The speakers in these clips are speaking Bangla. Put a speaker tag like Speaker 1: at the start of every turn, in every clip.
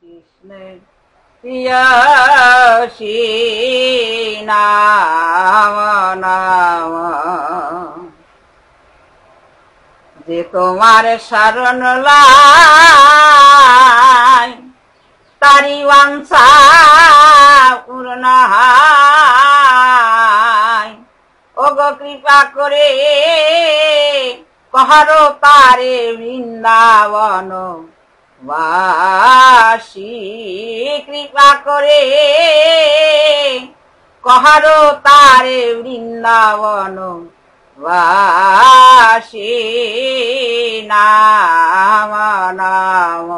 Speaker 1: কৃষ্ণ পিয়াসী নাম যে তোমার শরণ লাই তারি বংশা ওগ কৃপা করে কহর তারে বৃন্দাবন বাসি কৃপা করে কহারো তারে বৃন্দাবন বাসি নাম নাম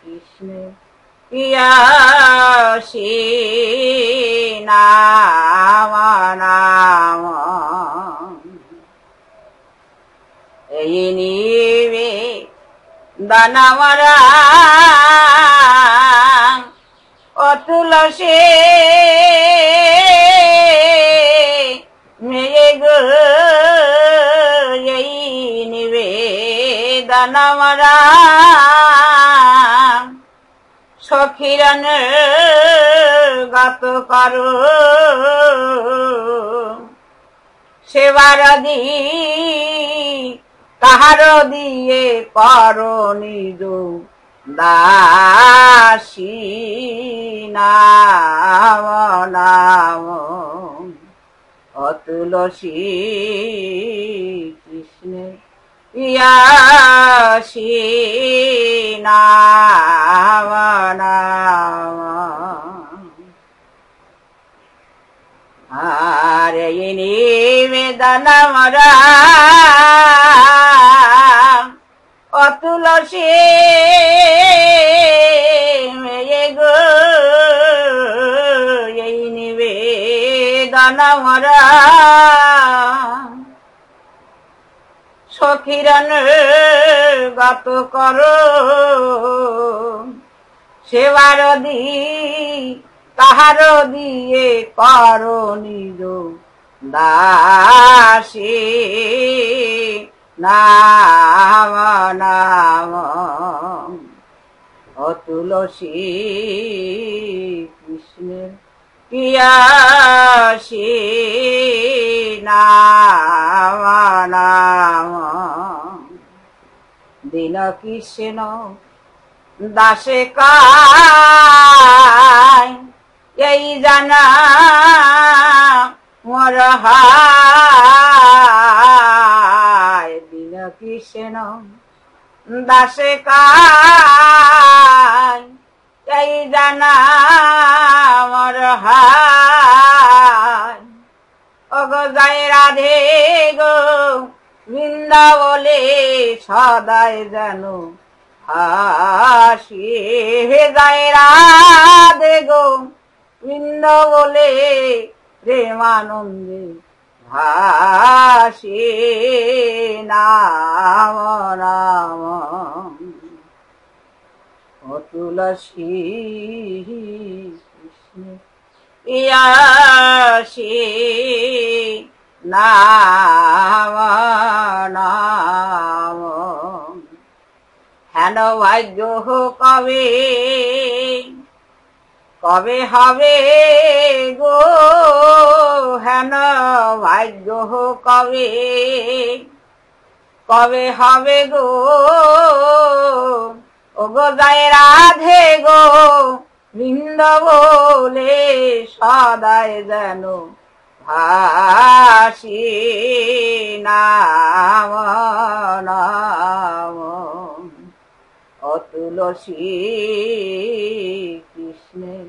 Speaker 1: কৃষ্ণ পিয়াসী নাম নাম এই দানামারা অতুল সে মেরে গো দানামারা সখিরান গত করো সেবার দিন কাহার দিয়ে পর নিজ দাসী নাম নাম অতুলসী কৃষ্ণে নাম নাম নিবেদন মরা বসে গো এই নিবেদন মরা সখিরান গত করো সেবার দি তাহার দিয়ে করো নিজ দাসী নাম নাম ও কৃষ্ণ কৃষ্ণের পিয়াসী নাম নাম দিন কৃষ্ণ দাসে কাই এই জানা মরহা শৃণম দাসে কাই জানা মর হাই রাধে গো বলে সদাই যেন হাসি যাই রাধে গো রে মানন্দে ভাসে নাম রাম অতুল কৃষ্ণ ইয়াসে নাম নাম হেন ভাগ্য কবে কবে হবে গো ভাগ্য কবে কবে হবে গো ও গো যায় রাধে গো বৃন্দ বলে সদায় যেন ভাসি নাম অতুলসী কৃষ্ণের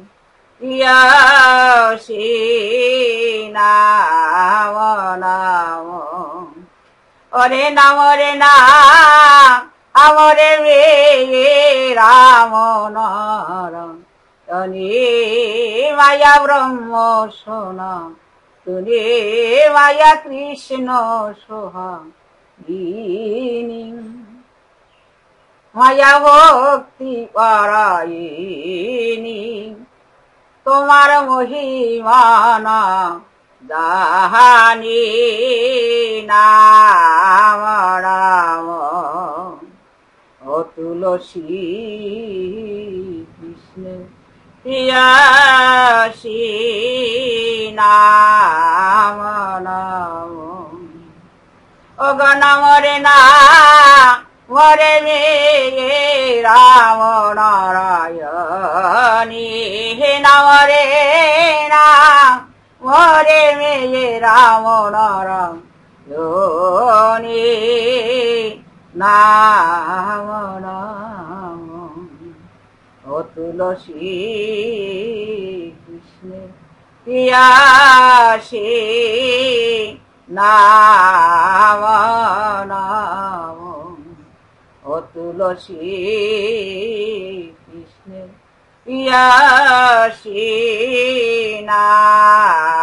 Speaker 1: নাম নাম ওরে নাম রে নাম আমরে মে রাম নরণী মায়া ব্রহ্ম শোন তুলে মায়া কৃষ্ণ সোহ গিনী মায়া ভক্তি পারায়ণী তোমার মহিমানা দাহানি নাম রাম ও তুলসী কৃষ্ণ প্রিয়াসী নাম অগণ মরে না ঘরে মেয়ে রাম নরম ধনি নাম নাম ও কৃষ্ণের পিয়াসী নাম নাম ও কৃষ্ণের পিয়াসী না